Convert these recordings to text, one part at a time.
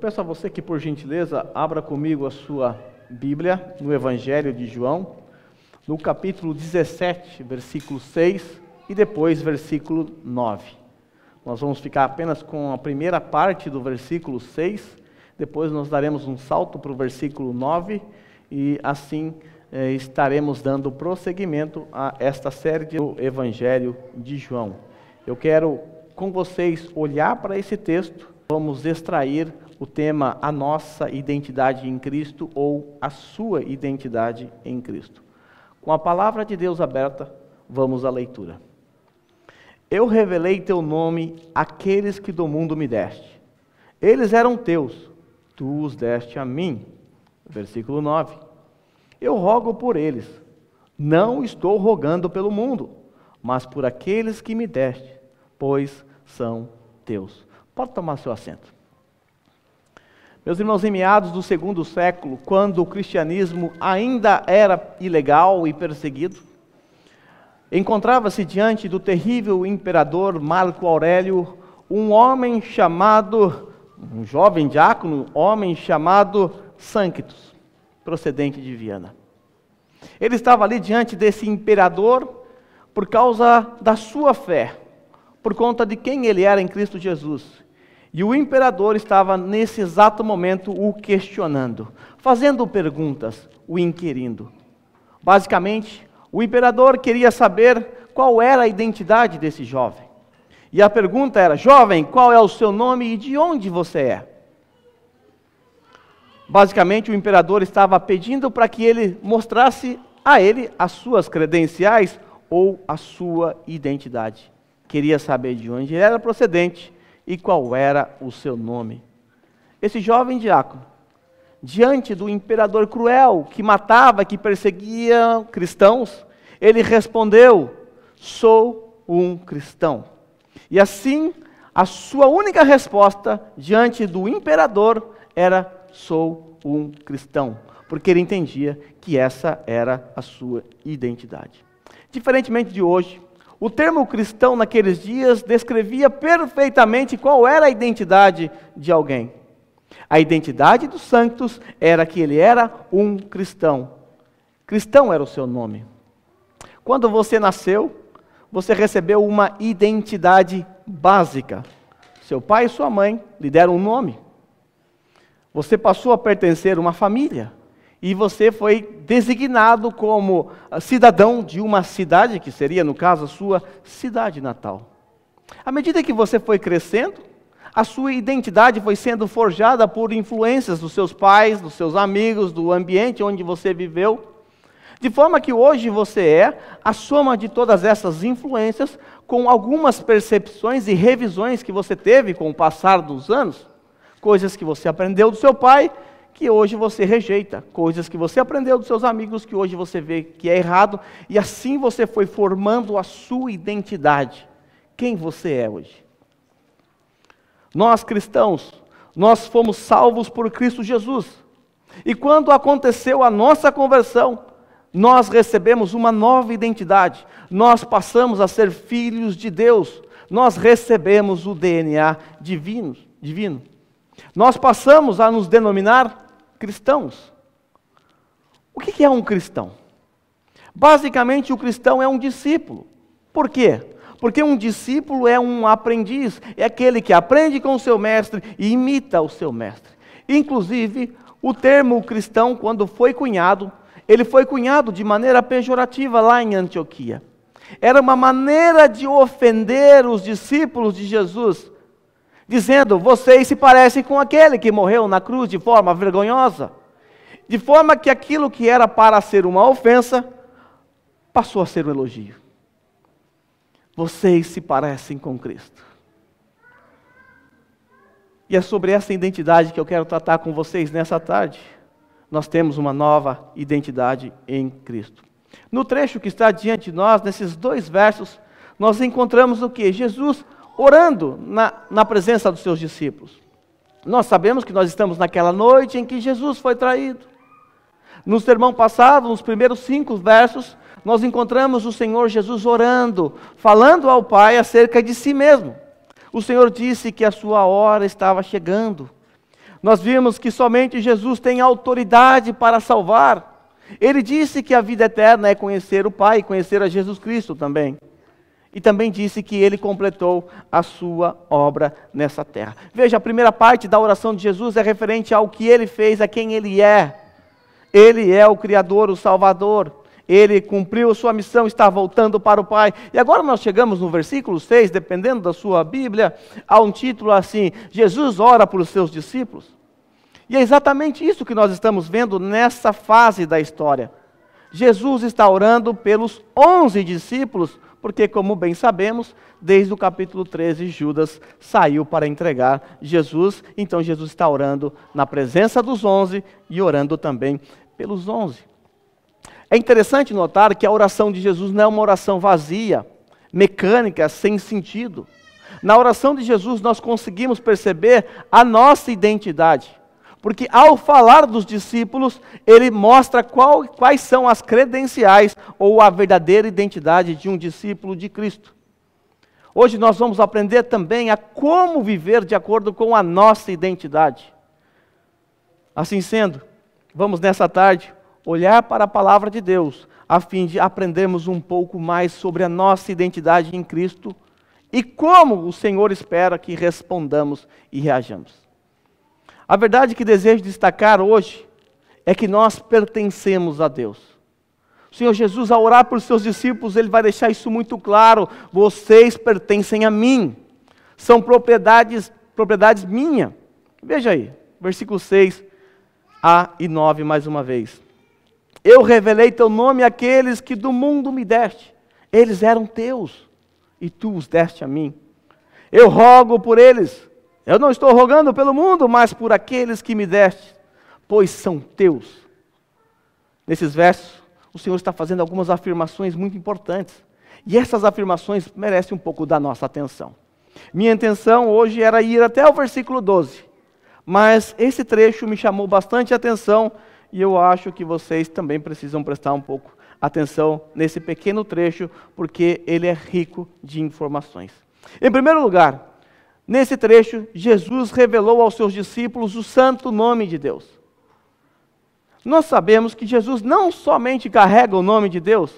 peço a você que, por gentileza, abra comigo a sua Bíblia no Evangelho de João, no capítulo 17, versículo 6 e depois versículo 9. Nós vamos ficar apenas com a primeira parte do versículo 6, depois nós daremos um salto para o versículo 9 e assim eh, estaremos dando prosseguimento a esta série do Evangelho de João. Eu quero com vocês olhar para esse texto, vamos extrair o tema A Nossa Identidade em Cristo ou A Sua Identidade em Cristo. Com a palavra de Deus aberta, vamos à leitura. Eu revelei teu nome àqueles que do mundo me deste. Eles eram teus, tu os deste a mim. Versículo 9. Eu rogo por eles. Não estou rogando pelo mundo, mas por aqueles que me deste, pois são teus. Pode tomar seu assento. Meus irmãos, em meados do segundo século, quando o cristianismo ainda era ilegal e perseguido, encontrava-se diante do terrível imperador Marco Aurélio um homem chamado, um jovem diácono, homem chamado Sanctus, procedente de Viena. Ele estava ali diante desse imperador por causa da sua fé, por conta de quem ele era em Cristo Jesus e o imperador estava, nesse exato momento, o questionando, fazendo perguntas, o inquirindo. Basicamente, o imperador queria saber qual era a identidade desse jovem. E a pergunta era: Jovem, qual é o seu nome e de onde você é? Basicamente, o imperador estava pedindo para que ele mostrasse a ele as suas credenciais ou a sua identidade. Queria saber de onde ele era procedente e qual era o seu nome. Esse jovem diácono, diante do imperador cruel que matava, que perseguia cristãos, ele respondeu: Sou um cristão. E assim, a sua única resposta diante do imperador era: Sou um cristão. Porque ele entendia que essa era a sua identidade. Diferentemente de hoje, o termo cristão naqueles dias descrevia perfeitamente qual era a identidade de alguém. A identidade dos santos era que ele era um cristão. Cristão era o seu nome. Quando você nasceu, você recebeu uma identidade básica. Seu pai e sua mãe lhe deram um nome. Você passou a pertencer a uma família e você foi designado como ah, cidadão de uma cidade, que seria, no caso, a sua cidade natal. À medida que você foi crescendo, a sua identidade foi sendo forjada por influências dos seus pais, dos seus amigos, do ambiente onde você viveu. De forma que hoje você é a soma de todas essas influências, com algumas percepções e revisões que você teve com o passar dos anos, coisas que você aprendeu do seu pai que hoje você rejeita, coisas que você aprendeu dos seus amigos que hoje você vê que é errado, e assim você foi formando a sua identidade, quem você é hoje. Nós cristãos, nós fomos salvos por Cristo Jesus. E quando aconteceu a nossa conversão, nós recebemos uma nova identidade, nós passamos a ser filhos de Deus, nós recebemos o DNA divino. divino. Nós passamos a nos denominar cristãos. O que é um cristão? Basicamente, o cristão é um discípulo. Por quê? Porque um discípulo é um aprendiz, é aquele que aprende com o seu mestre e imita o seu mestre. Inclusive, o termo cristão, quando foi cunhado, ele foi cunhado de maneira pejorativa lá em Antioquia. Era uma maneira de ofender os discípulos de Jesus dizendo: Vocês se parecem com aquele que morreu na cruz de forma vergonhosa. De forma que aquilo que era para ser uma ofensa passou a ser um elogio. Vocês se parecem com Cristo. E é sobre essa identidade que eu quero tratar com vocês nessa tarde. Nós temos uma nova identidade em Cristo. No trecho que está diante de nós, nesses dois versos, nós encontramos o que? Jesus orando na, na presença dos seus discípulos. Nós sabemos que nós estamos naquela noite em que Jesus foi traído. No sermão passado, nos primeiros cinco versos, nós encontramos o Senhor Jesus orando, falando ao Pai acerca de si mesmo. O Senhor disse que a sua hora estava chegando. Nós vimos que somente Jesus tem autoridade para salvar. Ele disse que a vida eterna é conhecer o Pai, conhecer a Jesus Cristo também. E também disse que ele completou a sua obra nessa terra. Veja, a primeira parte da oração de Jesus é referente ao que ele fez, a quem ele é. Ele é o Criador, o Salvador. Ele cumpriu sua missão, está voltando para o Pai. E agora nós chegamos no versículo 6, dependendo da sua Bíblia, há um título assim: Jesus ora por os seus discípulos. E é exatamente isso que nós estamos vendo nessa fase da história. Jesus está orando pelos onze discípulos porque, como bem sabemos, desde o capítulo 13, Judas saiu para entregar Jesus. Então, Jesus está orando na presença dos onze e orando também pelos onze. É interessante notar que a oração de Jesus não é uma oração vazia, mecânica, sem sentido. Na oração de Jesus, nós conseguimos perceber a nossa identidade. Porque ao falar dos discípulos, ele mostra qual, quais são as credenciais ou a verdadeira identidade de um discípulo de Cristo. Hoje nós vamos aprender também a como viver de acordo com a nossa identidade. Assim sendo, vamos nessa tarde olhar para a palavra de Deus, a fim de aprendermos um pouco mais sobre a nossa identidade em Cristo e como o Senhor espera que respondamos e reajamos. A verdade que desejo destacar hoje é que nós pertencemos a Deus. O Senhor Jesus, ao orar por seus discípulos, ele vai deixar isso muito claro: vocês pertencem a mim, são propriedades, propriedades minha. Veja aí, versículo 6 a e 9 mais uma vez. Eu revelei teu nome àqueles que do mundo me deste. Eles eram teus, e tu os deste a mim. Eu rogo por eles, eu não estou rogando pelo mundo, mas por aqueles que me deste, pois são teus. Nesses versos, o Senhor está fazendo algumas afirmações muito importantes. E essas afirmações merecem um pouco da nossa atenção. Minha intenção hoje era ir até o versículo 12, mas esse trecho me chamou bastante atenção e eu acho que vocês também precisam prestar um pouco atenção nesse pequeno trecho, porque ele é rico de informações. Em primeiro lugar, Nesse trecho, Jesus revelou aos seus discípulos o santo nome de Deus. Nós sabemos que Jesus não somente carrega o nome de Deus,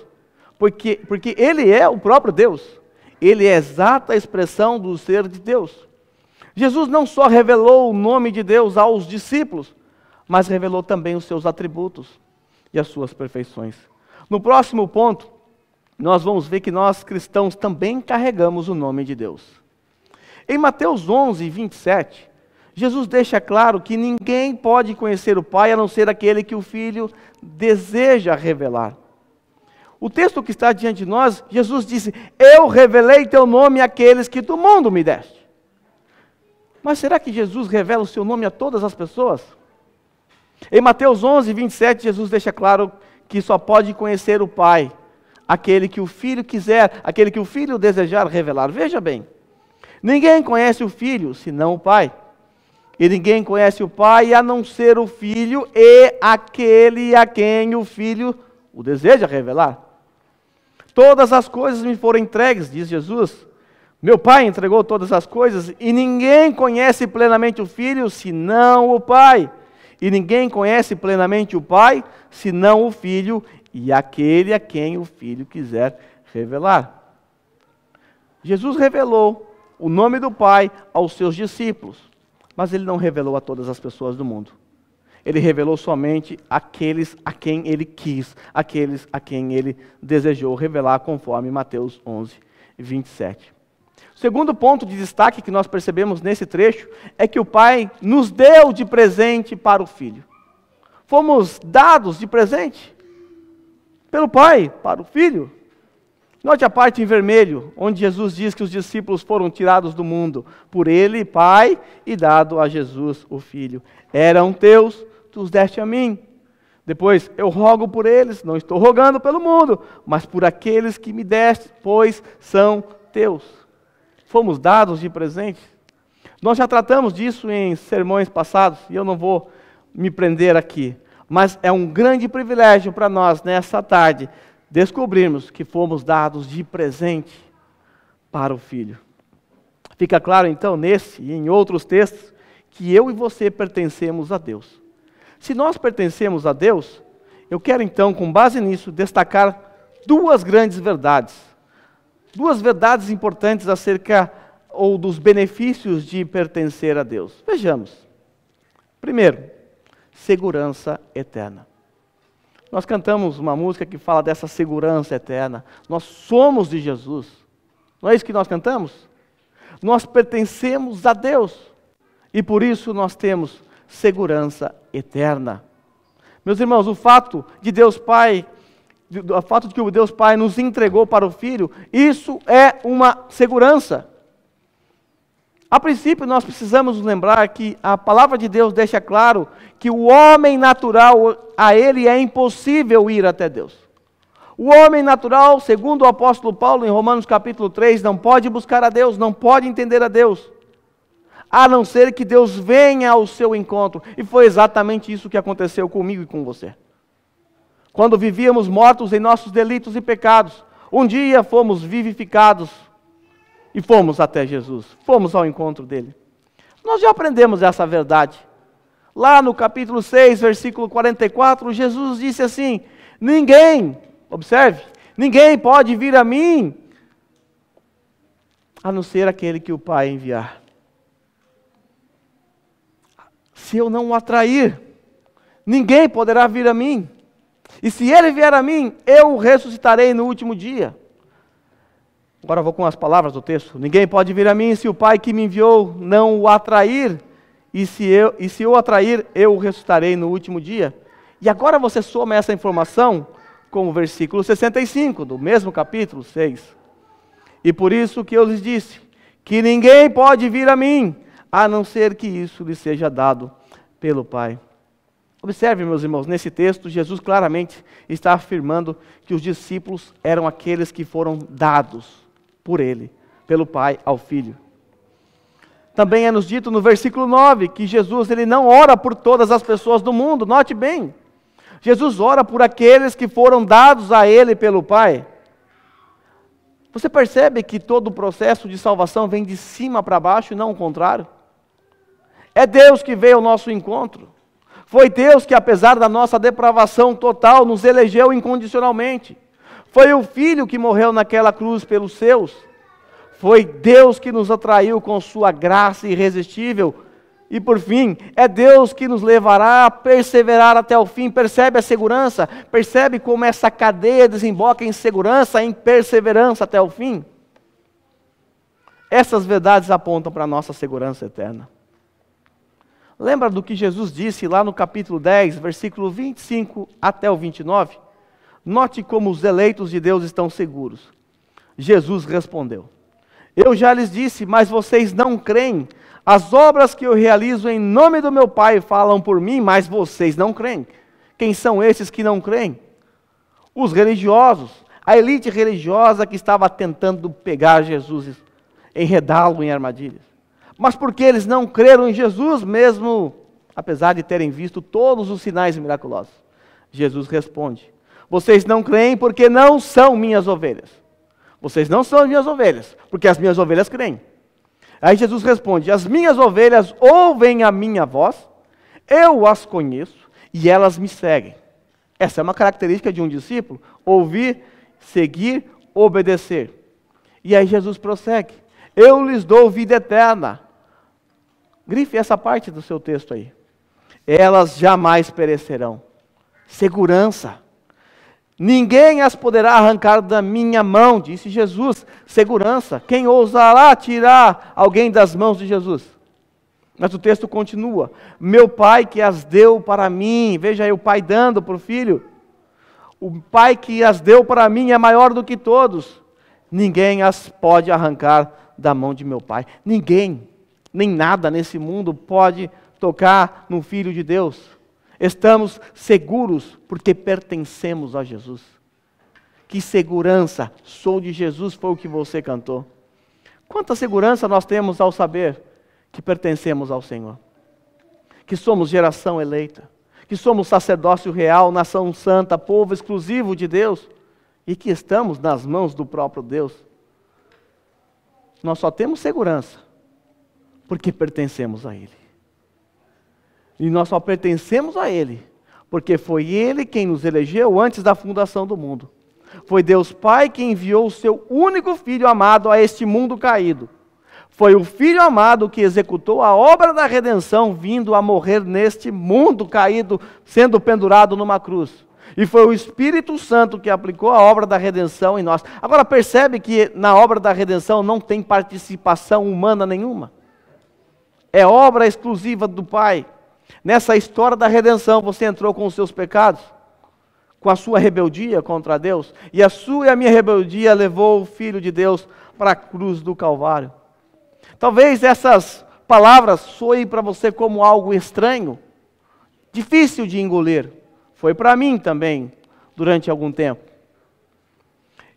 porque, porque ele é o próprio Deus, ele é a exata expressão do ser de Deus. Jesus não só revelou o nome de Deus aos discípulos, mas revelou também os seus atributos e as suas perfeições. No próximo ponto, nós vamos ver que nós cristãos também carregamos o nome de Deus. Em Mateus 11, 27, Jesus deixa claro que ninguém pode conhecer o Pai a não ser aquele que o Filho deseja revelar. O texto que está diante de nós, Jesus disse: Eu revelei teu nome àqueles que do mundo me deste. Mas será que Jesus revela o seu nome a todas as pessoas? Em Mateus 11, 27, Jesus deixa claro que só pode conhecer o Pai aquele que o Filho quiser, aquele que o Filho desejar revelar. Veja bem. Ninguém conhece o filho senão o pai. E ninguém conhece o pai a não ser o filho e aquele a quem o filho o deseja revelar. Todas as coisas me foram entregues, diz Jesus. Meu pai entregou todas as coisas e ninguém conhece plenamente o filho senão o pai. E ninguém conhece plenamente o pai senão o filho e aquele a quem o filho quiser revelar. Jesus revelou o nome do Pai aos seus discípulos. Mas ele não revelou a todas as pessoas do mundo. Ele revelou somente aqueles a quem ele quis, aqueles a quem ele desejou revelar, conforme Mateus 11, 27. segundo ponto de destaque que nós percebemos nesse trecho é que o Pai nos deu de presente para o Filho. Fomos dados de presente pelo Pai para o Filho. Note a parte em vermelho, onde Jesus diz que os discípulos foram tirados do mundo por ele, Pai, e dado a Jesus, o Filho. Eram teus, tu os deste a mim. Depois, eu rogo por eles, não estou rogando pelo mundo, mas por aqueles que me deste, pois são teus. Fomos dados de presente. Nós já tratamos disso em sermões passados, e eu não vou me prender aqui. Mas é um grande privilégio para nós, nessa tarde, descobrirmos que fomos dados de presente para o Filho. Fica claro, então, nesse e em outros textos, que eu e você pertencemos a Deus. Se nós pertencemos a Deus, eu quero, então, com base nisso, destacar duas grandes verdades. Duas verdades importantes acerca ou dos benefícios de pertencer a Deus. Vejamos. Primeiro, segurança eterna. Nós cantamos uma música que fala dessa segurança eterna. Nós somos de Jesus. Não é isso que nós cantamos? Nós pertencemos a Deus. E por isso nós temos segurança eterna. Meus irmãos, o fato de Deus Pai, o fato de que o Deus Pai nos entregou para o Filho, isso é uma segurança. A princípio, nós precisamos lembrar que a palavra de Deus deixa claro que o homem natural, a ele é impossível ir até Deus. O homem natural, segundo o apóstolo Paulo em Romanos capítulo 3, não pode buscar a Deus, não pode entender a Deus, a não ser que Deus venha ao seu encontro. E foi exatamente isso que aconteceu comigo e com você. Quando vivíamos mortos em nossos delitos e pecados, um dia fomos vivificados e fomos até Jesus, fomos ao encontro dele. Nós já aprendemos essa verdade. Lá no capítulo 6, versículo 44, Jesus disse assim: Ninguém, observe, ninguém pode vir a mim a não ser aquele que o Pai enviar. Se eu não o atrair, ninguém poderá vir a mim. E se ele vier a mim, eu o ressuscitarei no último dia. Agora vou com as palavras do texto. Ninguém pode vir a mim se o Pai que me enviou não o atrair, e se eu, e se eu atrair, eu o ressuscitarei no último dia. E agora você soma essa informação com o versículo 65 do mesmo capítulo 6. E por isso que eu lhes disse: que ninguém pode vir a mim, a não ser que isso lhe seja dado pelo Pai. Observe, meus irmãos, nesse texto, Jesus claramente está afirmando que os discípulos eram aqueles que foram dados por ele, pelo Pai ao Filho. Também é nos dito no versículo 9 que Jesus ele não ora por todas as pessoas do mundo, note bem. Jesus ora por aqueles que foram dados a ele pelo Pai. Você percebe que todo o processo de salvação vem de cima para baixo e não o contrário? É Deus que veio ao nosso encontro. Foi Deus que, apesar da nossa depravação total, nos elegeu incondicionalmente. Foi o filho que morreu naquela cruz pelos seus. Foi Deus que nos atraiu com sua graça irresistível. E por fim, é Deus que nos levará a perseverar até o fim. Percebe a segurança? Percebe como essa cadeia desemboca em segurança, em perseverança até o fim? Essas verdades apontam para a nossa segurança eterna. Lembra do que Jesus disse lá no capítulo 10, versículo 25 até o 29? Note como os eleitos de Deus estão seguros. Jesus respondeu: Eu já lhes disse, mas vocês não creem. As obras que eu realizo em nome do meu Pai falam por mim, mas vocês não creem. Quem são esses que não creem? Os religiosos, a elite religiosa que estava tentando pegar Jesus, enredá-lo em armadilhas. Mas porque eles não creram em Jesus mesmo, apesar de terem visto todos os sinais miraculosos? Jesus responde: vocês não creem porque não são minhas ovelhas. Vocês não são as minhas ovelhas, porque as minhas ovelhas creem. Aí Jesus responde: As minhas ovelhas ouvem a minha voz, eu as conheço e elas me seguem. Essa é uma característica de um discípulo: ouvir, seguir, obedecer. E aí Jesus prossegue: Eu lhes dou vida eterna. Grife essa parte do seu texto aí. Elas jamais perecerão. Segurança. Ninguém as poderá arrancar da minha mão, disse Jesus. Segurança. Quem ousará tirar alguém das mãos de Jesus? Mas o texto continua: Meu pai que as deu para mim, veja aí o pai dando para o filho. O pai que as deu para mim é maior do que todos. Ninguém as pode arrancar da mão de meu pai. Ninguém, nem nada nesse mundo pode tocar no filho de Deus. Estamos seguros porque pertencemos a Jesus. Que segurança, sou de Jesus, foi o que você cantou. Quanta segurança nós temos ao saber que pertencemos ao Senhor, que somos geração eleita, que somos sacerdócio real, nação santa, povo exclusivo de Deus e que estamos nas mãos do próprio Deus. Nós só temos segurança porque pertencemos a Ele. E nós só pertencemos a Ele, porque foi Ele quem nos elegeu antes da fundação do mundo. Foi Deus Pai quem enviou o seu único filho amado a este mundo caído. Foi o filho amado que executou a obra da redenção, vindo a morrer neste mundo caído, sendo pendurado numa cruz. E foi o Espírito Santo que aplicou a obra da redenção em nós. Agora percebe que na obra da redenção não tem participação humana nenhuma. É obra exclusiva do Pai. Nessa história da redenção, você entrou com os seus pecados, com a sua rebeldia contra Deus, e a sua e a minha rebeldia levou o Filho de Deus para a cruz do Calvário. Talvez essas palavras soem para você como algo estranho, difícil de engolir. Foi para mim também, durante algum tempo.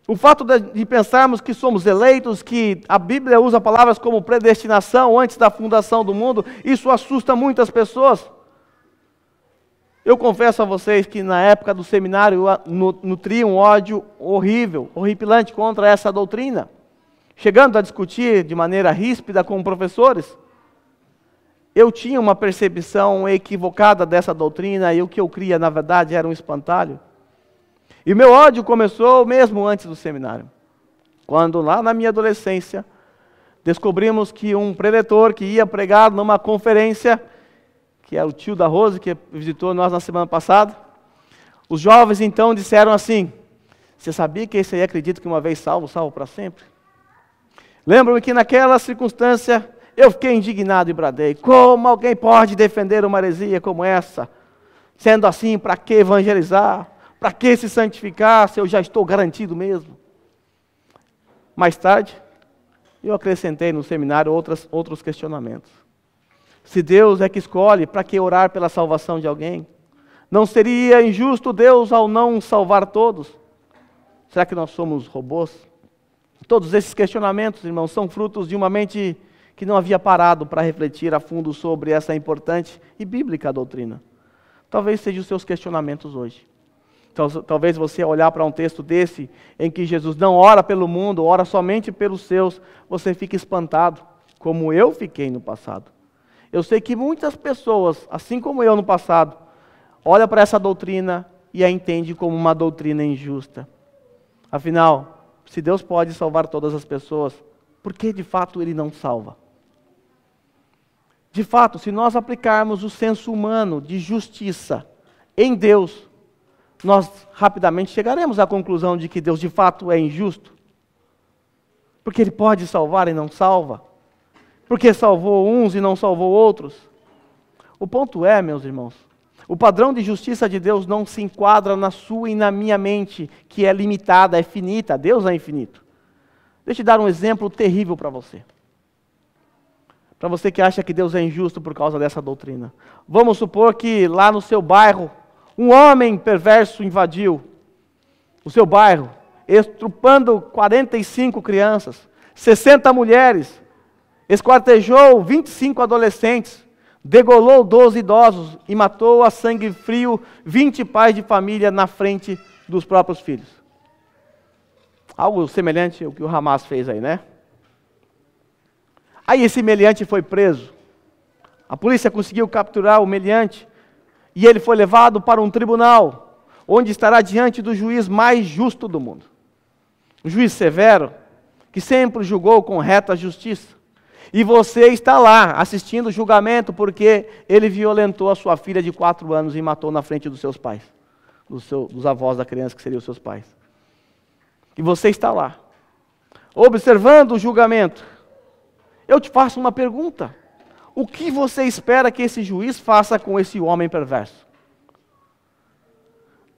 O fato de pensarmos que somos eleitos, que a Bíblia usa palavras como predestinação antes da fundação do mundo, isso assusta muitas pessoas. Eu confesso a vocês que na época do seminário nutria um ódio horrível, horripilante contra essa doutrina, chegando a discutir de maneira ríspida com professores. Eu tinha uma percepção equivocada dessa doutrina e o que eu cria, na verdade, era um espantalho. E meu ódio começou mesmo antes do seminário, quando lá na minha adolescência descobrimos que um preletor que ia pregar numa conferência, que é o tio da Rose que visitou nós na semana passada, os jovens então disseram assim: Você sabia que esse aí acredita que uma vez salvo, salvo para sempre? Lembro-me que naquela circunstância eu fiquei indignado e bradei: Como alguém pode defender uma heresia como essa? Sendo assim, para que evangelizar? Para que se santificar se eu já estou garantido mesmo? Mais tarde, eu acrescentei no seminário outras, outros questionamentos. Se Deus é que escolhe, para que orar pela salvação de alguém? Não seria injusto Deus ao não salvar todos? Será que nós somos robôs? Todos esses questionamentos, irmãos, são frutos de uma mente que não havia parado para refletir a fundo sobre essa importante e bíblica doutrina. Talvez sejam os seus questionamentos hoje. Talvez você olhar para um texto desse em que Jesus não ora pelo mundo, ora somente pelos seus, você fique espantado, como eu fiquei no passado. Eu sei que muitas pessoas, assim como eu no passado, olham para essa doutrina e a entendem como uma doutrina injusta. Afinal, se Deus pode salvar todas as pessoas, por que de fato ele não salva? De fato, se nós aplicarmos o senso humano de justiça em Deus, nós rapidamente chegaremos à conclusão de que Deus de fato é injusto. Porque Ele pode salvar e não salva. Porque salvou uns e não salvou outros. O ponto é, meus irmãos, o padrão de justiça de Deus não se enquadra na sua e na minha mente, que é limitada, é finita. Deus é infinito. Deixa eu dar um exemplo terrível para você. Para você que acha que Deus é injusto por causa dessa doutrina. Vamos supor que lá no seu bairro um homem perverso invadiu o seu bairro, estrupando 45 crianças, 60 mulheres, esquartejou 25 adolescentes, degolou 12 idosos e matou a sangue frio 20 pais de família na frente dos próprios filhos. Algo semelhante ao que o Hamas fez aí, né? Aí esse meliante foi preso. A polícia conseguiu capturar o meliante e ele foi levado para um tribunal, onde estará diante do juiz mais justo do mundo. Um juiz severo, que sempre julgou com reta justiça. E você está lá assistindo o julgamento porque ele violentou a sua filha de quatro anos e matou na frente dos seus pais, dos, dos avós da criança, que seriam os seus pais. E você está lá, observando o julgamento. Eu te faço uma pergunta: o que você espera que esse juiz faça com esse homem perverso?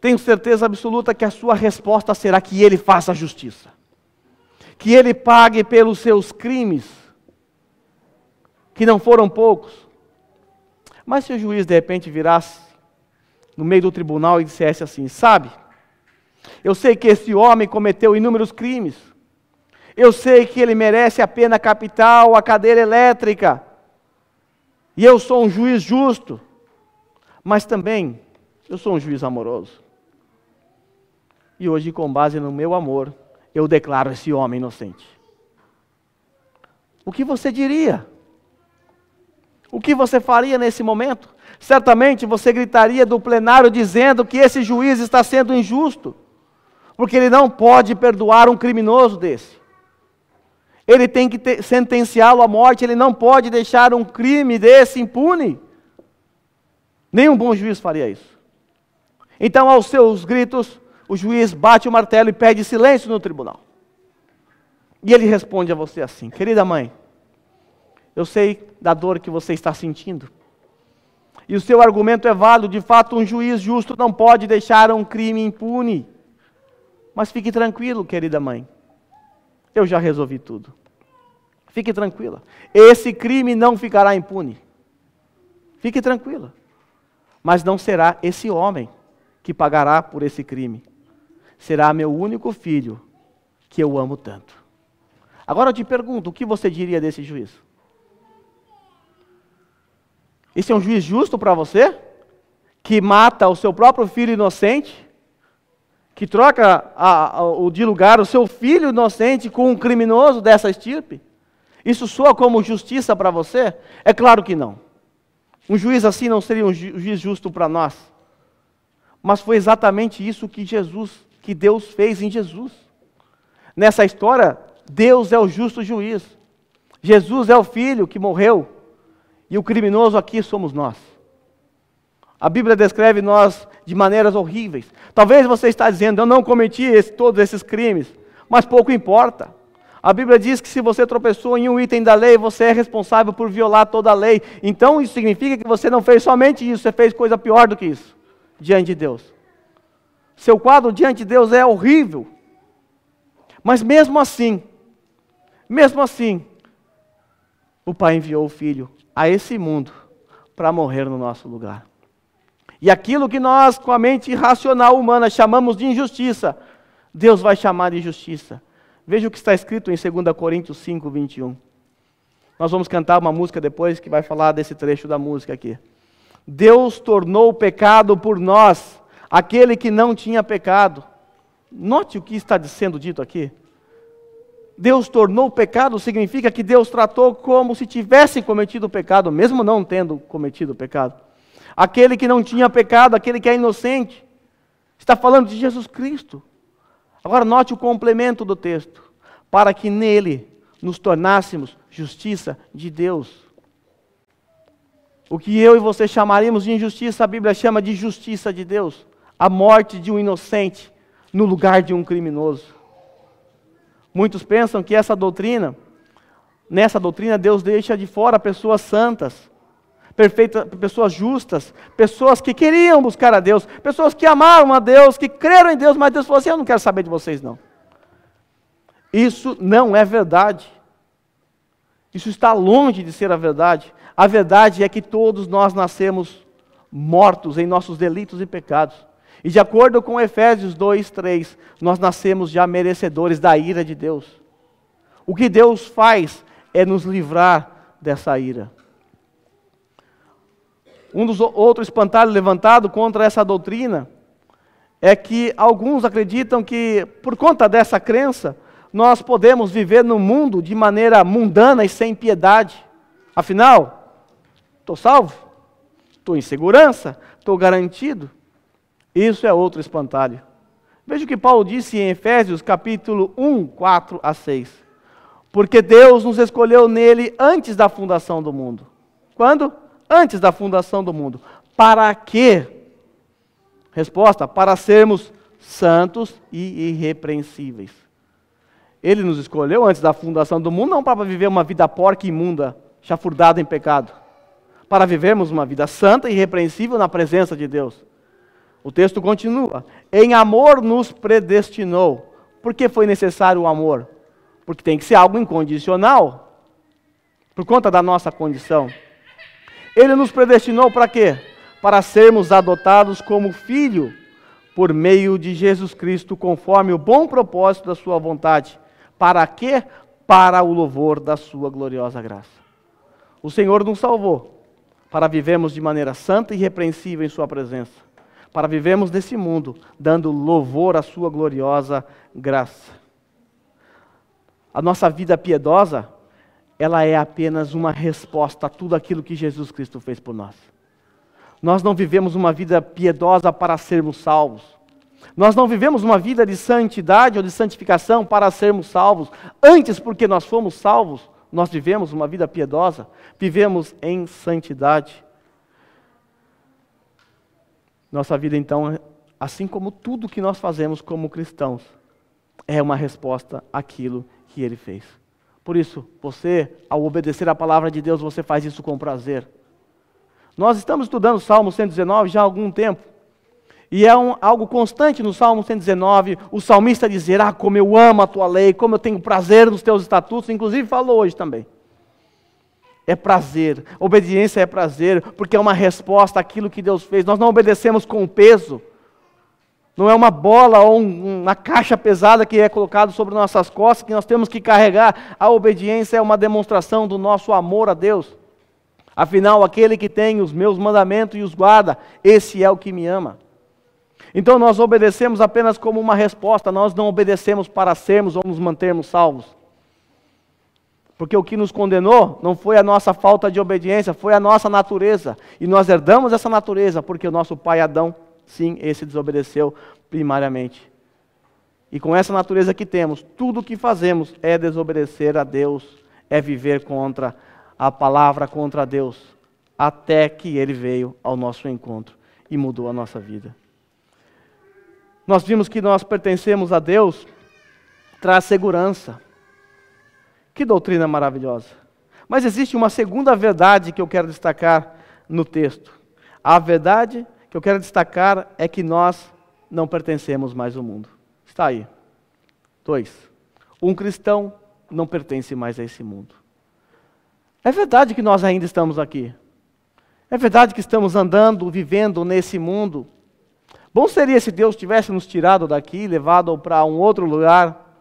Tenho certeza absoluta que a sua resposta será que ele faça justiça, que ele pague pelos seus crimes, que não foram poucos. Mas se o juiz de repente virasse no meio do tribunal e dissesse assim: Sabe, eu sei que esse homem cometeu inúmeros crimes, eu sei que ele merece a pena capital, a cadeira elétrica, e eu sou um juiz justo, mas também eu sou um juiz amoroso. E hoje, com base no meu amor, eu declaro esse homem inocente. O que você diria? O que você faria nesse momento? Certamente você gritaria do plenário dizendo que esse juiz está sendo injusto, porque ele não pode perdoar um criminoso desse. Ele tem que sentenciá-lo à morte, ele não pode deixar um crime desse impune. Nenhum bom juiz faria isso. Então, aos seus gritos, o juiz bate o martelo e pede silêncio no tribunal. E ele responde a você assim: Querida mãe, eu sei da dor que você está sentindo. E o seu argumento é válido, de fato, um juiz justo não pode deixar um crime impune. Mas fique tranquilo, querida mãe eu já resolvi tudo. Fique tranquila. Esse crime não ficará impune. Fique tranquila. Mas não será esse homem que pagará por esse crime. Será meu único filho que eu amo tanto. Agora eu te pergunto, o que você diria desse juízo? Esse é um juiz justo para você? Que mata o seu próprio filho inocente? que troca a, a, de lugar o seu filho inocente com um criminoso dessa estirpe? Isso soa como justiça para você? É claro que não. Um juiz assim não seria um juiz justo para nós. Mas foi exatamente isso que Jesus, que Deus fez em Jesus. Nessa história, Deus é o justo juiz. Jesus é o filho que morreu e o criminoso aqui somos nós. A Bíblia descreve nós de maneiras horríveis. Talvez você está dizendo, eu não cometi esse, todos esses crimes, mas pouco importa. A Bíblia diz que se você tropeçou em um item da lei, você é responsável por violar toda a lei. Então isso significa que você não fez somente isso, você fez coisa pior do que isso diante de Deus. Seu quadro diante de Deus é horrível. Mas mesmo assim, mesmo assim, o Pai enviou o Filho a esse mundo para morrer no nosso lugar. E aquilo que nós, com a mente irracional humana, chamamos de injustiça, Deus vai chamar de justiça. Veja o que está escrito em 2 Coríntios 5, 21. Nós vamos cantar uma música depois que vai falar desse trecho da música aqui. Deus tornou o pecado por nós, aquele que não tinha pecado. Note o que está sendo dito aqui. Deus tornou o pecado significa que Deus tratou como se tivesse cometido o pecado, mesmo não tendo cometido o pecado aquele que não tinha pecado, aquele que é inocente. Está falando de Jesus Cristo. Agora note o complemento do texto: para que nele nos tornássemos justiça de Deus. O que eu e você chamaríamos de injustiça, a Bíblia chama de justiça de Deus. A morte de um inocente no lugar de um criminoso. Muitos pensam que essa doutrina, nessa doutrina, Deus deixa de fora pessoas santas, Perfeitas, pessoas justas, pessoas que queriam buscar a Deus, pessoas que amaram a Deus, que creram em Deus, mas Deus falou assim: Eu não quero saber de vocês, não. Isso não é verdade. Isso está longe de ser a verdade. A verdade é que todos nós nascemos mortos em nossos delitos e pecados. E de acordo com Efésios 2, 3, nós nascemos já merecedores da ira de Deus. O que Deus faz é nos livrar dessa ira. Um dos outros espantalhos levantado contra essa doutrina é que alguns acreditam que, por conta dessa crença, nós podemos viver no mundo de maneira mundana e sem piedade. Afinal, estou salvo, estou em segurança, estou garantido. Isso é outro espantalho. Veja o que Paulo disse em Efésios capítulo 1, 4 a 6. Porque Deus nos escolheu nele antes da fundação do mundo. Quando? antes da fundação do mundo. Para quê? Resposta: para sermos santos e irrepreensíveis. Ele nos escolheu antes da fundação do mundo não para viver uma vida porca e imunda, chafurdada em pecado, para vivermos uma vida santa e irrepreensível na presença de Deus. O texto continua: em amor nos predestinou. Por que foi necessário o amor? Porque tem que ser algo incondicional, por conta da nossa condição. Ele nos predestinou para quê? Para sermos adotados como filho por meio de Jesus Cristo, conforme o bom propósito da sua vontade. Para quê? Para o louvor da sua gloriosa graça. O Senhor nos salvou para vivemos de maneira santa e repreensível em sua presença, para vivemos nesse mundo dando louvor à sua gloriosa graça. A nossa vida piedosa ela é apenas uma resposta a tudo aquilo que Jesus Cristo fez por nós. Nós não vivemos uma vida piedosa para sermos salvos. Nós não vivemos uma vida de santidade ou de santificação para sermos salvos. Antes, porque nós fomos salvos, nós vivemos uma vida piedosa, vivemos em santidade. Nossa vida, então, assim como tudo que nós fazemos como cristãos, é uma resposta àquilo que ele fez. Por isso, você, ao obedecer a palavra de Deus, você faz isso com prazer. Nós estamos estudando o Salmo 119 já há algum tempo. E é um, algo constante no Salmo 119, o salmista dizer: Ah, como eu amo a tua lei, como eu tenho prazer nos teus estatutos, inclusive falou hoje também. É prazer, obediência é prazer, porque é uma resposta àquilo que Deus fez. Nós não obedecemos com peso, não é uma bola ou um, uma caixa pesada que é colocada sobre nossas costas que nós temos que carregar. A obediência é uma demonstração do nosso amor a Deus. Afinal, aquele que tem os meus mandamentos e os guarda, esse é o que me ama. Então nós obedecemos apenas como uma resposta, nós não obedecemos para sermos ou nos mantermos salvos. Porque o que nos condenou não foi a nossa falta de obediência, foi a nossa natureza. E nós herdamos essa natureza porque o nosso pai Adão Sim, esse desobedeceu primariamente. E com essa natureza que temos, tudo o que fazemos é desobedecer a Deus, é viver contra a palavra, contra Deus, até que Ele veio ao nosso encontro e mudou a nossa vida. Nós vimos que nós pertencemos a Deus, traz segurança. Que doutrina maravilhosa. Mas existe uma segunda verdade que eu quero destacar no texto. A verdade que eu quero destacar é que nós não pertencemos mais ao mundo. Está aí. Dois. Um cristão não pertence mais a esse mundo. É verdade que nós ainda estamos aqui. É verdade que estamos andando, vivendo nesse mundo. Bom seria se Deus tivesse nos tirado daqui, levado para um outro lugar,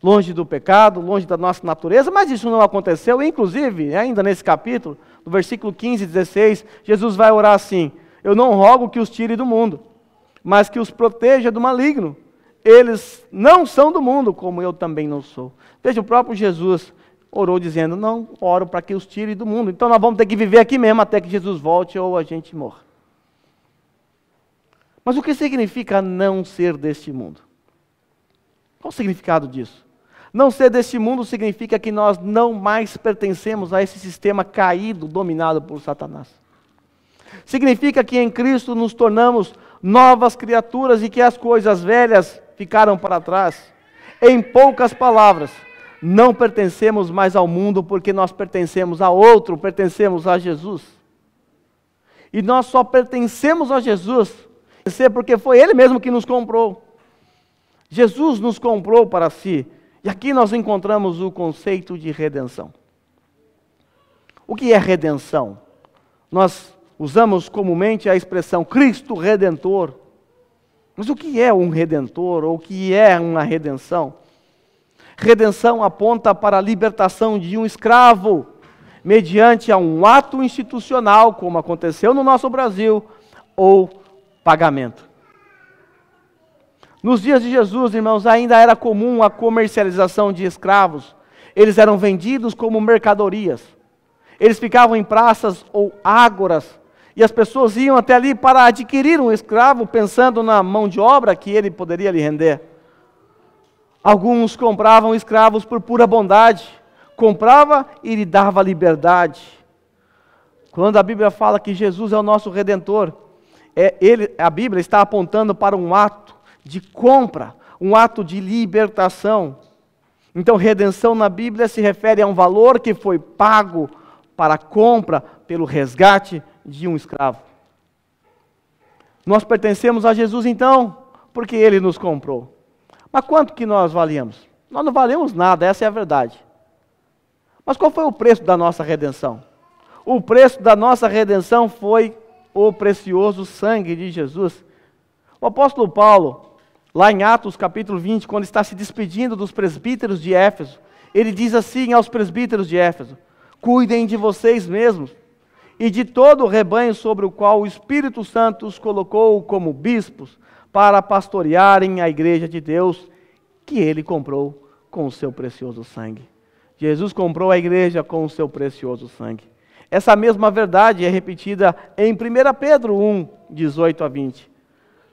longe do pecado, longe da nossa natureza, mas isso não aconteceu. Inclusive, ainda nesse capítulo, no versículo 15 e 16, Jesus vai orar assim: eu não rogo que os tire do mundo, mas que os proteja do maligno. Eles não são do mundo, como eu também não sou. Veja, o próprio Jesus orou dizendo: Não oro para que os tire do mundo. Então nós vamos ter que viver aqui mesmo até que Jesus volte ou a gente morra. Mas o que significa não ser deste mundo? Qual o significado disso? Não ser deste mundo significa que nós não mais pertencemos a esse sistema caído, dominado por Satanás. Significa que em Cristo nos tornamos novas criaturas e que as coisas velhas ficaram para trás. Em poucas palavras, não pertencemos mais ao mundo porque nós pertencemos a outro, pertencemos a Jesus. E nós só pertencemos a Jesus porque foi Ele mesmo que nos comprou. Jesus nos comprou para si. E aqui nós encontramos o conceito de redenção. O que é redenção? Nós Usamos comumente a expressão Cristo Redentor. Mas o que é um redentor ou o que é uma redenção? Redenção aponta para a libertação de um escravo, mediante a um ato institucional, como aconteceu no nosso Brasil, ou pagamento. Nos dias de Jesus, irmãos, ainda era comum a comercialização de escravos. Eles eram vendidos como mercadorias. Eles ficavam em praças ou ágoras e as pessoas iam até ali para adquirir um escravo, pensando na mão de obra que ele poderia lhe render. Alguns compravam escravos por pura bondade, comprava e lhe dava liberdade. Quando a Bíblia fala que Jesus é o nosso redentor, é ele, a Bíblia está apontando para um ato de compra, um ato de libertação. Então, redenção na Bíblia se refere a um valor que foi pago para a compra, pelo resgate, de um escravo. Nós pertencemos a Jesus então, porque ele nos comprou. Mas quanto que nós valíamos? Nós não valemos nada, essa é a verdade. Mas qual foi o preço da nossa redenção? O preço da nossa redenção foi o precioso sangue de Jesus. O apóstolo Paulo, lá em Atos capítulo 20, quando está se despedindo dos presbíteros de Éfeso, ele diz assim aos presbíteros de Éfeso: Cuidem de vocês mesmos e de todo o rebanho sobre o qual o Espírito Santo os colocou como bispos para pastorearem a igreja de Deus que ele comprou com o seu precioso sangue. Jesus comprou a igreja com o seu precioso sangue. Essa mesma verdade é repetida em 1 Pedro 1, 18 a 20.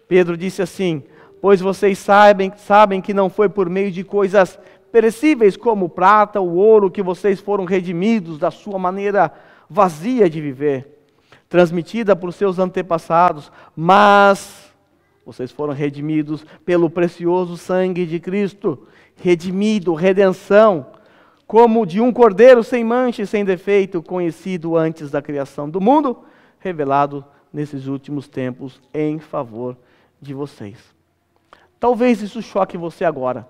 Pedro disse assim: Pois vocês sabem, sabem que não foi por meio de coisas perecíveis como prata ou ouro que vocês foram redimidos da sua maneira vazia de viver, transmitida por seus antepassados, mas vocês foram redimidos pelo precioso sangue de Cristo, redimido, redenção, como de um cordeiro sem mancha e sem defeito, conhecido antes da criação do mundo, revelado nesses últimos tempos em favor de vocês. Talvez isso choque você agora,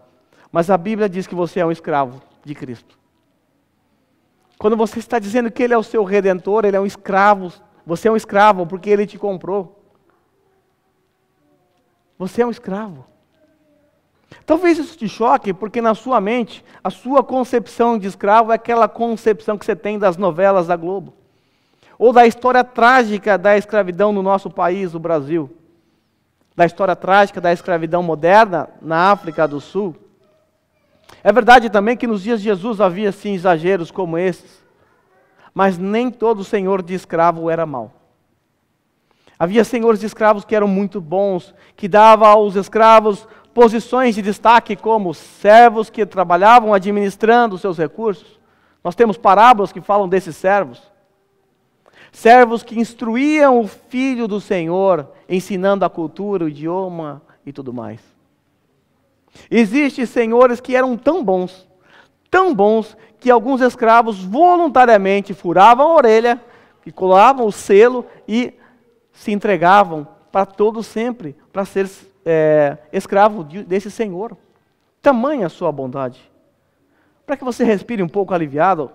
mas a Bíblia diz que você é um escravo de Cristo. Quando você está dizendo que Ele é o seu redentor, Ele é um escravo, você é um escravo porque Ele te comprou. Você é um escravo. Talvez isso te choque, porque na sua mente, a sua concepção de escravo é aquela concepção que você tem das novelas da Globo, ou da história trágica da escravidão no nosso país, o Brasil, da história trágica da escravidão moderna na África do Sul. É verdade também que nos dias de Jesus havia sim exageros como esses, mas nem todo senhor de escravo era mau. Havia senhores de escravos que eram muito bons, que dava aos escravos posições de destaque como servos que trabalhavam administrando seus recursos. Nós temos parábolas que falam desses servos. Servos que instruíam o filho do Senhor, ensinando a cultura, o idioma e tudo mais. Existem senhores que eram tão bons, tão bons, que alguns escravos voluntariamente furavam a orelha, e colavam o selo e se entregavam para todo sempre, para ser é, escravo desse senhor. Tamanha a sua bondade. Para que você respire um pouco aliviado,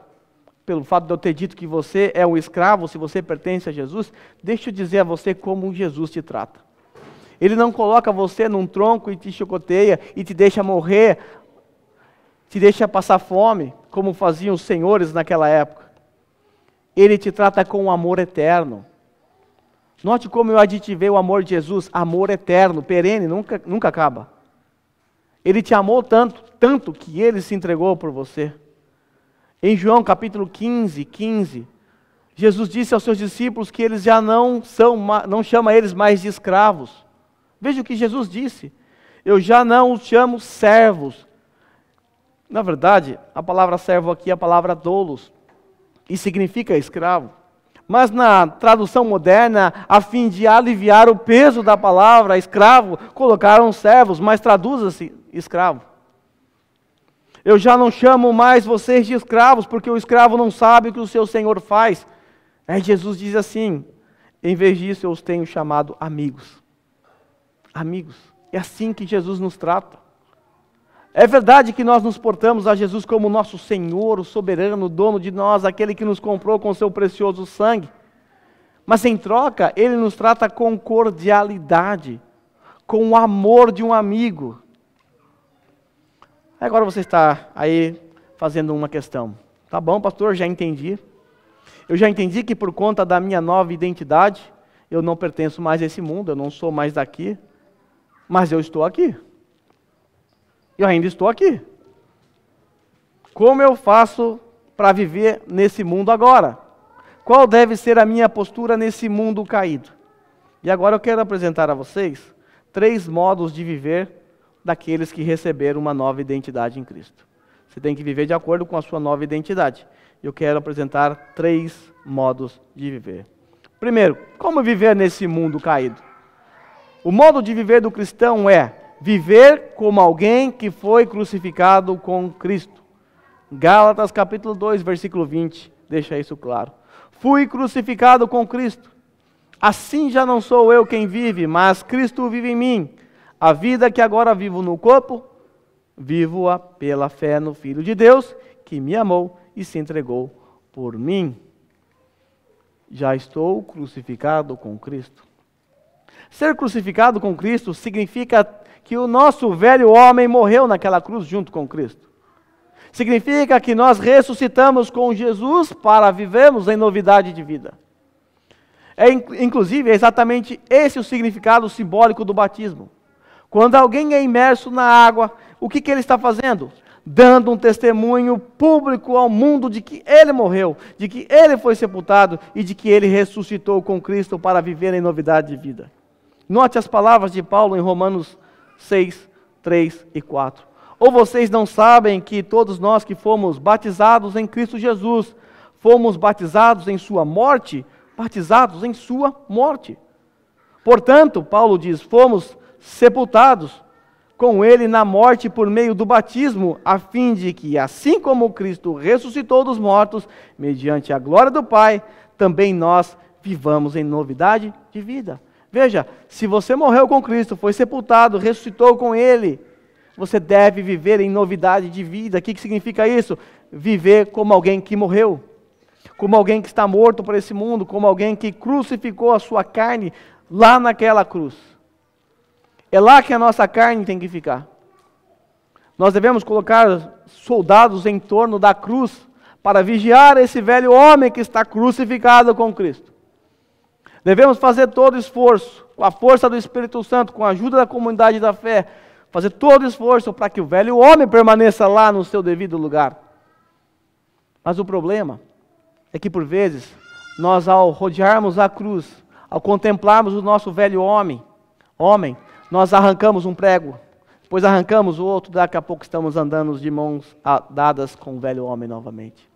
pelo fato de eu ter dito que você é um escravo, se você pertence a Jesus, deixa eu dizer a você como Jesus te trata. Ele não coloca você num tronco e te chicoteia e te deixa morrer, te deixa passar fome, como faziam os senhores naquela época. Ele te trata com um amor eterno. Note como eu aditivei o amor de Jesus, amor eterno, perene, nunca, nunca acaba. Ele te amou tanto, tanto que ele se entregou por você. Em João capítulo 15, 15, Jesus disse aos seus discípulos que eles já não são, não chama eles mais de escravos, Veja o que Jesus disse: Eu já não os chamo servos. Na verdade, a palavra servo aqui é a palavra dolos, e significa escravo. Mas na tradução moderna, a fim de aliviar o peso da palavra escravo, colocaram servos, mas traduza-se escravo. Eu já não chamo mais vocês de escravos, porque o escravo não sabe o que o seu senhor faz. Aí Jesus diz assim: em vez disso, eu os tenho chamado amigos amigos. É assim que Jesus nos trata. É verdade que nós nos portamos a Jesus como nosso Senhor, o soberano, o dono de nós, aquele que nos comprou com seu precioso sangue. Mas em troca, ele nos trata com cordialidade, com o amor de um amigo. Agora você está aí fazendo uma questão. Tá bom, pastor, já entendi. Eu já entendi que por conta da minha nova identidade, eu não pertenço mais a esse mundo, eu não sou mais daqui, mas eu estou aqui. Eu ainda estou aqui. Como eu faço para viver nesse mundo agora? Qual deve ser a minha postura nesse mundo caído? E agora eu quero apresentar a vocês três modos de viver daqueles que receberam uma nova identidade em Cristo. Você tem que viver de acordo com a sua nova identidade. Eu quero apresentar três modos de viver. Primeiro, como viver nesse mundo caído? O modo de viver do cristão é viver como alguém que foi crucificado com Cristo. Gálatas capítulo 2, versículo 20, deixa isso claro. Fui crucificado com Cristo. Assim já não sou eu quem vive, mas Cristo vive em mim. A vida que agora vivo no corpo, vivo-a pela fé no Filho de Deus, que me amou e se entregou por mim. Já estou crucificado com Cristo. Ser crucificado com Cristo significa que o nosso velho homem morreu naquela cruz junto com Cristo. Significa que nós ressuscitamos com Jesus para vivermos em novidade de vida. É, inclusive, é exatamente esse o significado simbólico do batismo. Quando alguém é imerso na água, o que, que ele está fazendo? Dando um testemunho público ao mundo de que ele morreu, de que ele foi sepultado e de que ele ressuscitou com Cristo para viver em novidade de vida. Note as palavras de Paulo em Romanos 6, 3 e 4. Ou vocês não sabem que todos nós que fomos batizados em Cristo Jesus, fomos batizados em Sua morte? Batizados em Sua morte. Portanto, Paulo diz: fomos sepultados com Ele na morte por meio do batismo, a fim de que, assim como Cristo ressuscitou dos mortos, mediante a glória do Pai, também nós vivamos em novidade de vida. Veja, se você morreu com Cristo, foi sepultado, ressuscitou com Ele, você deve viver em novidade de vida. O que, significa isso? Viver como alguém que morreu, como alguém que está morto para esse mundo, como alguém que crucificou a sua carne lá naquela cruz. É lá que a nossa carne tem que ficar. Nós devemos colocar soldados em torno da cruz para vigiar esse velho homem que está crucificado com Cristo. Devemos fazer todo esforço, com a força do Espírito Santo, com a ajuda da comunidade da fé, fazer todo esforço para que o velho homem permaneça lá no seu devido lugar. Mas o problema é que, por vezes, nós, ao rodearmos a cruz, ao contemplarmos o nosso velho homem, homem, nós arrancamos um prego, depois arrancamos o outro, daqui a pouco estamos andando de mãos dadas com o velho homem novamente.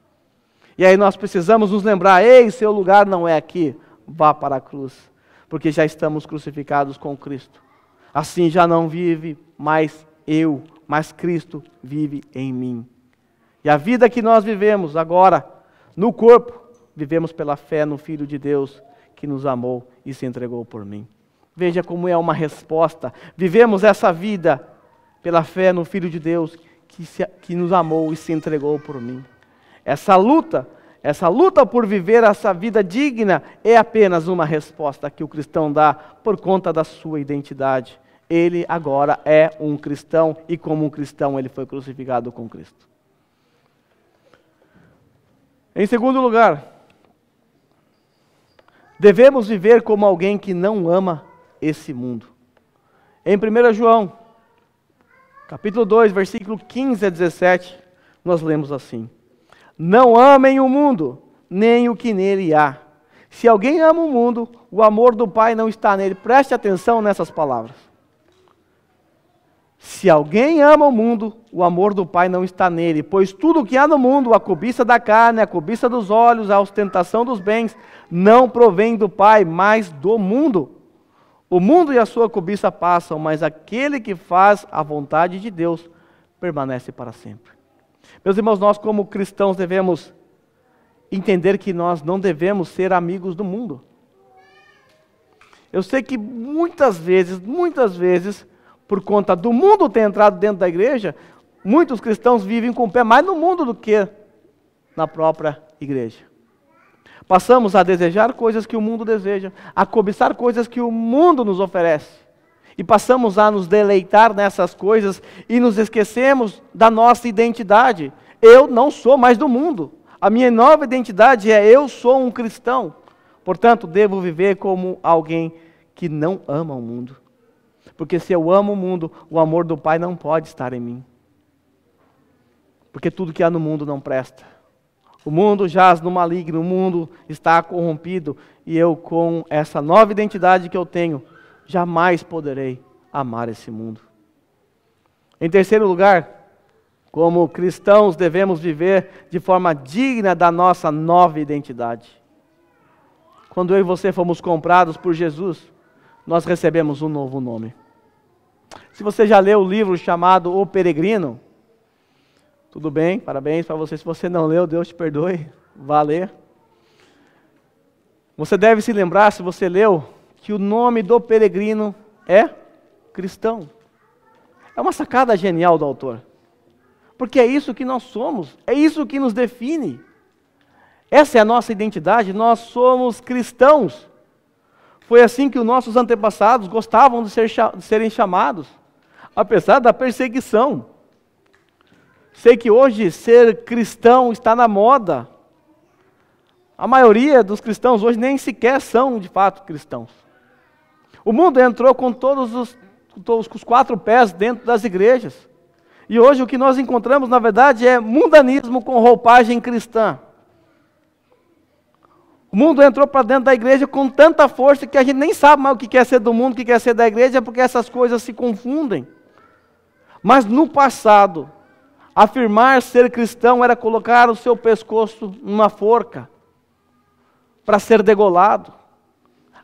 E aí nós precisamos nos lembrar: ei, seu lugar não é aqui, vá para a cruz, porque já estamos crucificados com Cristo. Assim já não vive mais eu, mas Cristo vive em mim. E a vida que nós vivemos agora, no corpo, vivemos pela fé no Filho de Deus que nos amou e se entregou por mim. Veja como é uma resposta. Vivemos essa vida pela fé no Filho de Deus que, se, que nos amou e se entregou por mim. Essa luta essa luta por viver essa vida digna é apenas uma resposta que o cristão dá por conta da sua identidade. Ele agora é um cristão e, como um cristão, ele foi crucificado com Cristo. Em segundo lugar, devemos viver como alguém que não ama esse mundo. Em 1 João, capítulo 2, versículo 15 a 17, nós lemos assim: não amem o mundo, nem o que nele há. Se alguém ama o mundo, o amor do Pai não está nele. Preste atenção nessas palavras. Se alguém ama o mundo, o amor do Pai não está nele, pois tudo o que há no mundo, a cobiça da carne, a cobiça dos olhos, a ostentação dos bens, não provém do Pai, mas do mundo. O mundo e a sua cobiça passam, mas aquele que faz a vontade de Deus permanece para sempre. Meus irmãos, nós como cristãos devemos entender que nós não devemos ser amigos do mundo. Eu sei que muitas vezes, muitas vezes, por conta do mundo ter entrado dentro da igreja, muitos cristãos vivem com o pé mais no mundo do que na própria igreja. Passamos a desejar coisas que o mundo deseja, a cobiçar coisas que o mundo nos oferece e passamos a nos deleitar nessas coisas e nos esquecemos da nossa identidade. Eu não sou mais do mundo. A minha nova identidade é eu sou um cristão. Portanto, devo viver como alguém que não ama o mundo. Porque se eu amo o mundo, o amor do Pai não pode estar em mim. Porque tudo que há no mundo não presta. O mundo jaz no maligno, o mundo está corrompido, e eu, com essa nova identidade que eu tenho, jamais poderei amar esse mundo. Em terceiro lugar, como cristãos devemos viver de forma digna da nossa nova identidade. Quando eu e você fomos comprados por Jesus, nós recebemos um novo nome. Se você já leu o livro chamado O Peregrino, tudo bem, parabéns para você. Se você não leu, Deus te perdoe, vá ler. Você deve se lembrar, se você leu, que o nome do peregrino é cristão. É uma sacada genial do autor. Porque é isso que nós somos, é isso que nos define. Essa é a nossa identidade, nós somos cristãos. Foi assim que os nossos antepassados gostavam de, ser, de serem chamados, apesar da perseguição. Sei que hoje ser cristão está na moda. A maioria dos cristãos hoje nem sequer são de fato cristãos. O mundo entrou com todos os, todos, os quatro pés dentro das igrejas. E hoje o que nós encontramos, na verdade, é mundanismo com roupagem cristã. O mundo entrou para dentro da igreja com tanta força que a gente nem sabe mais o que quer ser do mundo, o que quer ser da igreja, porque essas coisas se confundem. Mas no passado, afirmar ser cristão era colocar o seu pescoço numa forca para ser degolado.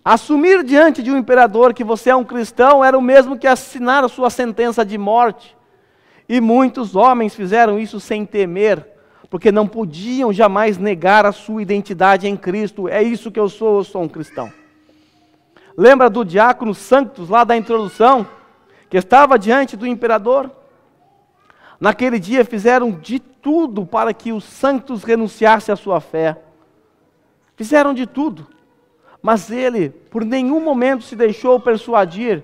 Assumir diante de um imperador que você é um cristão era o mesmo que assinar a sua sentença de morte. E muitos homens fizeram isso sem temer, porque não podiam jamais negar a sua identidade em Cristo. É isso que eu sou, eu sou um cristão. Lembra do diácono Sanctus, lá da introdução, que estava diante do imperador? Naquele dia fizeram de tudo para que o santos renunciasse à sua fé. Fizeram de tudo. Mas ele, por nenhum momento, se deixou persuadir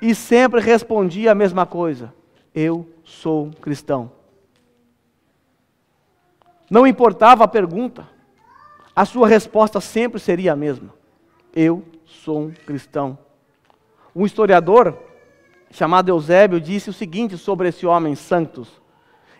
e sempre respondia a mesma coisa: Eu sou cristão. Não importava a pergunta, a sua resposta sempre seria a mesma: Eu sou um cristão. Um historiador chamado Eusébio disse o seguinte sobre esse homem, santos.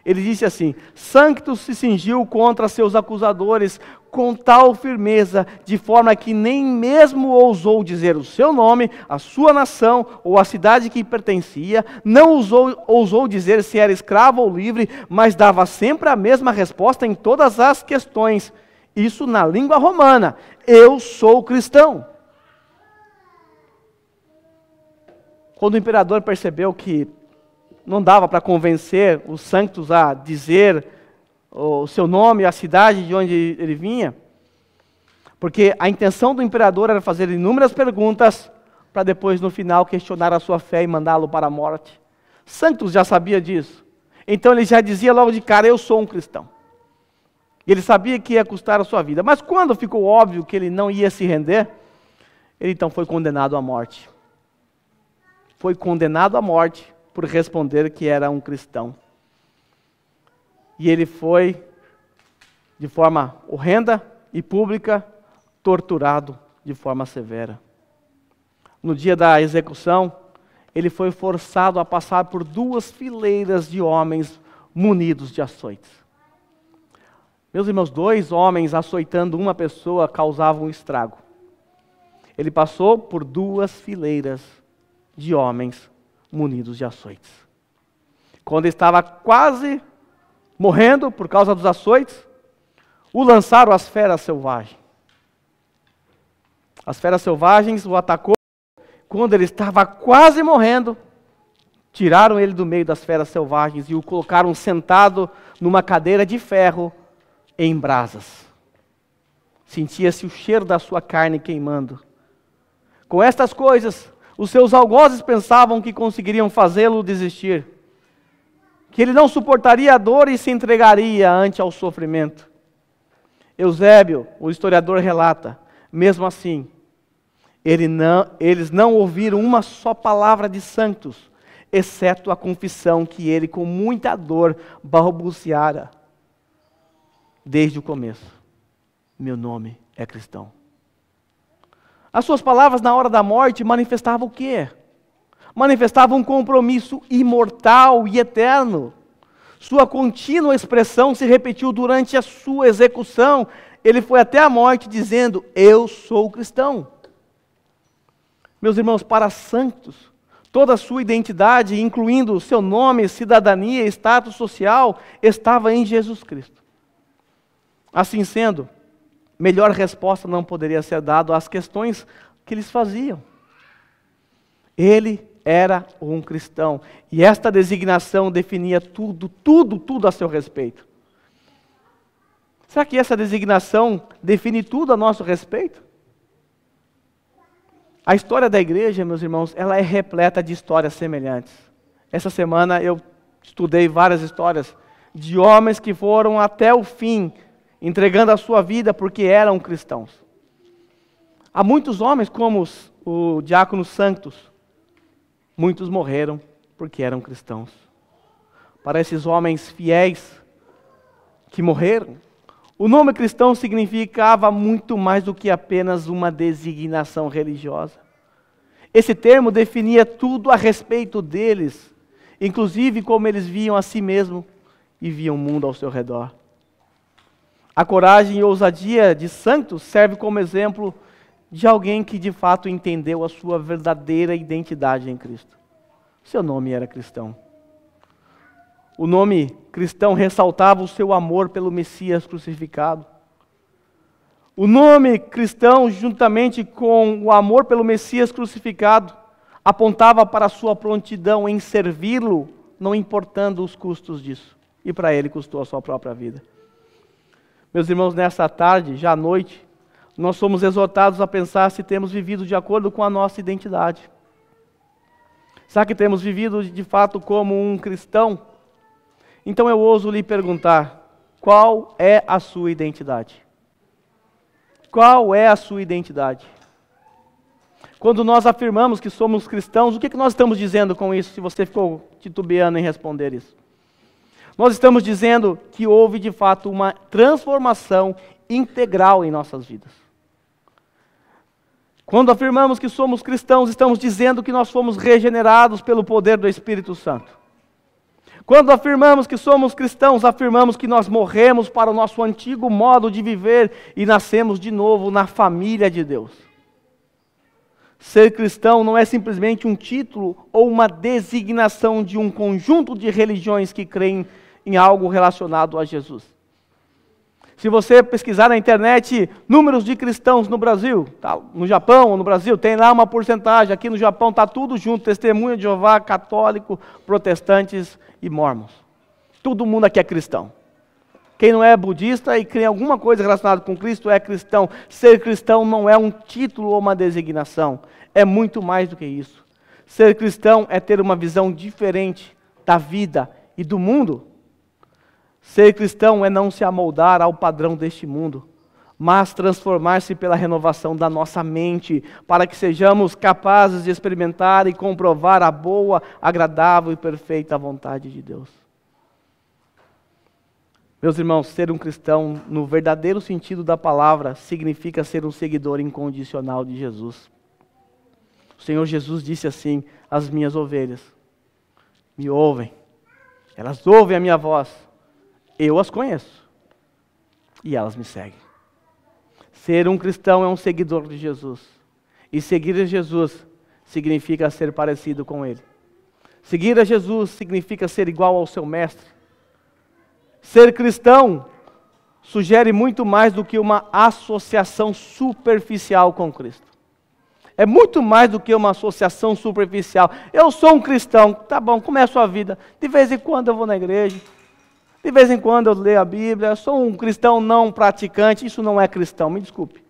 Ele disse assim: Santos se cingiu contra seus acusadores com tal firmeza, de forma que nem mesmo ousou dizer o seu nome, a sua nação ou a cidade que pertencia, não ousou, ousou dizer se era escravo ou livre, mas dava sempre a mesma resposta em todas as questões. Isso na língua romana. Eu sou cristão. Quando o imperador percebeu que não dava para convencer os santos a dizer o seu nome, a cidade de onde ele vinha, porque a intenção do imperador era fazer inúmeras perguntas para depois, no final, questionar a sua fé e mandá-lo para a morte. Santos já sabia disso. Então ele já dizia logo de cara: Eu sou um cristão. E ele sabia que ia custar a sua vida. Mas quando ficou óbvio que ele não ia se render, ele então foi condenado à morte. Foi condenado à morte por responder que era um cristão e ele foi, de forma horrenda e pública, torturado de forma severa. No dia da execução, ele foi forçado a passar por duas fileiras de homens munidos de açoites. Meus irmãos, dois homens açoitando uma pessoa causavam um estrago. Ele passou por duas fileiras de homens munidos de açoites. Quando estava quase morrendo por causa dos açoites, o lançaram às feras selvagens. As feras selvagens o atacou quando ele estava quase morrendo. Tiraram ele do meio das feras selvagens e o colocaram sentado numa cadeira de ferro em brasas. Sentia-se o cheiro da sua carne queimando. Com estas coisas, os seus algozes pensavam que conseguiriam fazê-lo desistir que ele não suportaria a dor e se entregaria ante ao sofrimento. Eusébio, o historiador, relata: mesmo assim, ele não, eles não ouviram uma só palavra de santos, exceto a confissão que ele, com muita dor, balbuciara desde o começo: Meu nome é cristão. As suas palavras na hora da morte manifestavam o quê? manifestava um compromisso imortal e eterno. Sua contínua expressão se repetiu durante a sua execução. Ele foi até a morte dizendo: Eu sou cristão. Meus irmãos, para santos, toda a sua identidade, incluindo seu nome, cidadania, status social, estava em Jesus Cristo. Assim sendo, melhor resposta não poderia ser dada às questões que eles faziam. Ele era um cristão. E esta designação definia tudo, tudo, tudo a seu respeito. Será que essa designação define tudo a nosso respeito? A história da igreja, meus irmãos, ela é repleta de histórias semelhantes. Essa semana eu estudei várias histórias de homens que foram até o fim, entregando a sua vida porque eram cristãos. Há muitos homens, como os, o diácono Santos, Muitos morreram porque eram cristãos. Para esses homens fiéis que morreram, o nome cristão significava muito mais do que apenas uma designação religiosa. Esse termo definia tudo a respeito deles, inclusive como eles viam a si mesmo e viam o mundo ao seu redor. A coragem e ousadia de santos serve como exemplo de alguém que de fato entendeu a sua verdadeira identidade em Cristo. Seu nome era cristão. O nome cristão ressaltava o seu amor pelo Messias crucificado. O nome cristão, juntamente com o amor pelo Messias crucificado, apontava para a sua prontidão em servi-lo, não importando os custos disso. E para ele custou a sua própria vida. Meus irmãos, nessa tarde, já à noite, nós somos exortados a pensar se temos vivido de acordo com a nossa identidade. Será que temos vivido de fato como um cristão? Então eu ouso lhe perguntar: qual é a sua identidade? Qual é a sua identidade? Quando nós afirmamos que somos cristãos, o que, nós estamos dizendo com isso, se você ficou titubeando em responder isso? Nós estamos dizendo que houve de fato uma transformação integral em nossas vidas. Quando afirmamos que somos cristãos, estamos dizendo que nós fomos regenerados pelo poder do Espírito Santo. Quando afirmamos que somos cristãos, afirmamos que nós morremos para o nosso antigo modo de viver e nascemos de novo na família de Deus. Ser cristão não é simplesmente um título ou uma designação de um conjunto de religiões que creem em algo relacionado a Jesus. Se você pesquisar na internet números de cristãos no Brasil, tá, no Japão ou no Brasil, tem lá uma porcentagem. Aqui no Japão está tudo junto: testemunha de Jeová, católico, protestantes e mormons. Todo mundo aqui é cristão. Quem não é budista e crê em alguma coisa relacionada com Cristo é cristão. Ser cristão não é um título ou uma designação, é muito mais do que isso. Ser cristão é ter uma visão diferente da vida e do mundo. Ser cristão é não se amoldar ao padrão deste mundo, mas transformar-se pela renovação da nossa mente, para que sejamos capazes de experimentar e comprovar a boa, agradável e perfeita vontade de Deus. Meus irmãos, ser um cristão, no verdadeiro sentido da palavra, significa ser um seguidor incondicional de Jesus. O Senhor Jesus disse assim: As minhas ovelhas me ouvem, elas ouvem a minha voz eu as conheço. E elas me seguem. Ser um cristão é um seguidor de Jesus. E seguir a Jesus significa ser parecido com Ele. Seguir a Jesus significa ser igual ao seu Mestre. Ser cristão sugere muito mais do que uma associação superficial com Cristo. É muito mais do que uma associação superficial. Eu sou um cristão, tá bom, como é a sua vida? De vez em quando eu vou na igreja, de vez em quando eu leio a Bíblia, eu sou um cristão não praticante, isso não é cristão, me desculpe.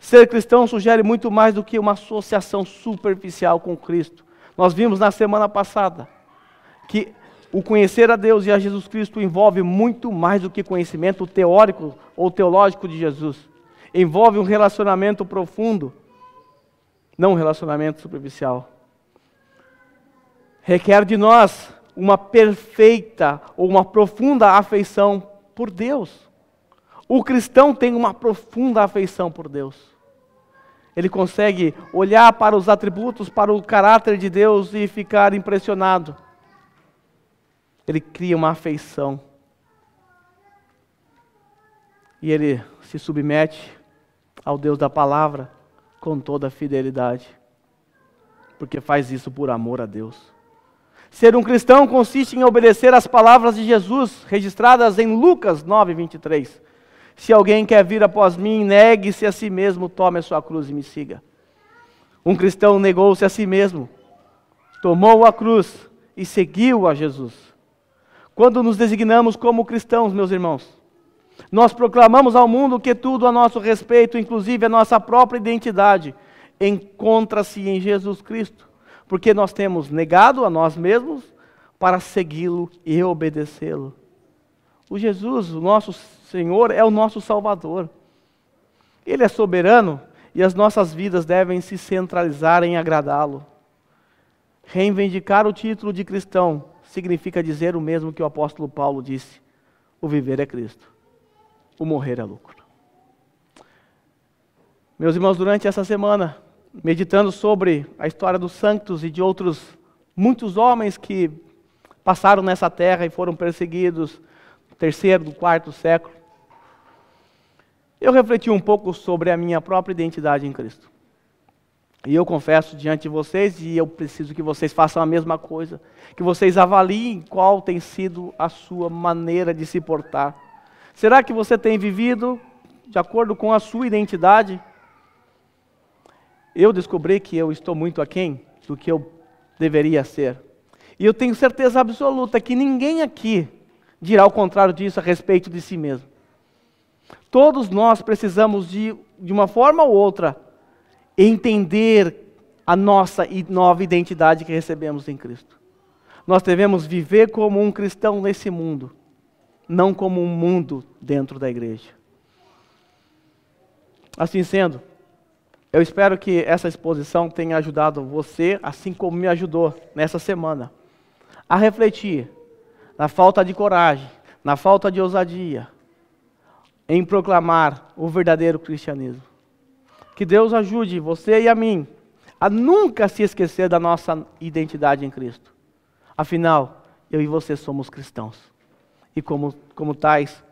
Ser cristão sugere muito mais do que uma associação superficial com Cristo. Nós vimos na semana passada que o conhecer a Deus e a Jesus Cristo envolve muito mais do que conhecimento teórico ou teológico de Jesus. Envolve um relacionamento profundo, não um relacionamento superficial. Requer de nós uma perfeita ou uma profunda afeição por Deus. O cristão tem uma profunda afeição por Deus. Ele consegue olhar para os atributos, para o caráter de Deus e ficar impressionado. Ele cria uma afeição. E ele se submete ao Deus da palavra com toda a fidelidade, porque faz isso por amor a Deus. Ser um cristão consiste em obedecer às palavras de Jesus, registradas em Lucas 9, 23. Se alguém quer vir após mim, negue-se a si mesmo, tome a sua cruz e me siga. Um cristão negou-se a si mesmo, tomou a cruz e seguiu a Jesus. Quando nos designamos como cristãos, meus irmãos, nós proclamamos ao mundo que tudo a nosso respeito, inclusive a nossa própria identidade, encontra-se em Jesus Cristo porque nós temos negado a nós mesmos para segui-lo e obedecê-lo. O Jesus, o nosso Senhor, é o nosso Salvador. Ele é soberano e as nossas vidas devem se centralizar em agradá-lo. Reivindicar o título de cristão significa dizer o mesmo que o apóstolo Paulo disse: o viver é Cristo, o morrer é lucro. Meus irmãos, durante essa semana, meditando sobre a história dos santos e de outros muitos homens que passaram nessa terra e foram perseguidos no terceiro, no quarto século, eu refleti um pouco sobre a minha própria identidade em Cristo. E eu confesso diante de vocês, e eu preciso que vocês façam a mesma coisa, que vocês avaliem qual tem sido a sua maneira de se portar. Será que você tem vivido de acordo com a sua identidade? eu descobri que eu estou muito aquém do que eu deveria ser. E eu tenho certeza absoluta que ninguém aqui dirá o contrário disso a respeito de si mesmo. Todos nós precisamos de, de uma forma ou outra, entender a nossa nova identidade que recebemos em Cristo. Nós devemos viver como um cristão nesse mundo, não como um mundo dentro da igreja. Assim sendo, eu espero que essa exposição tenha ajudado você, assim como me ajudou nessa semana, a refletir na falta de coragem, na falta de ousadia em proclamar o verdadeiro cristianismo. Que Deus ajude você e a mim a nunca se esquecer da nossa identidade em Cristo. Afinal, eu e você somos cristãos e, como, como tais,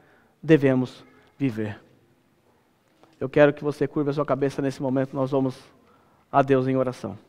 devemos viver. Eu quero que você curva a sua cabeça nesse momento, nós vamos a Deus em oração.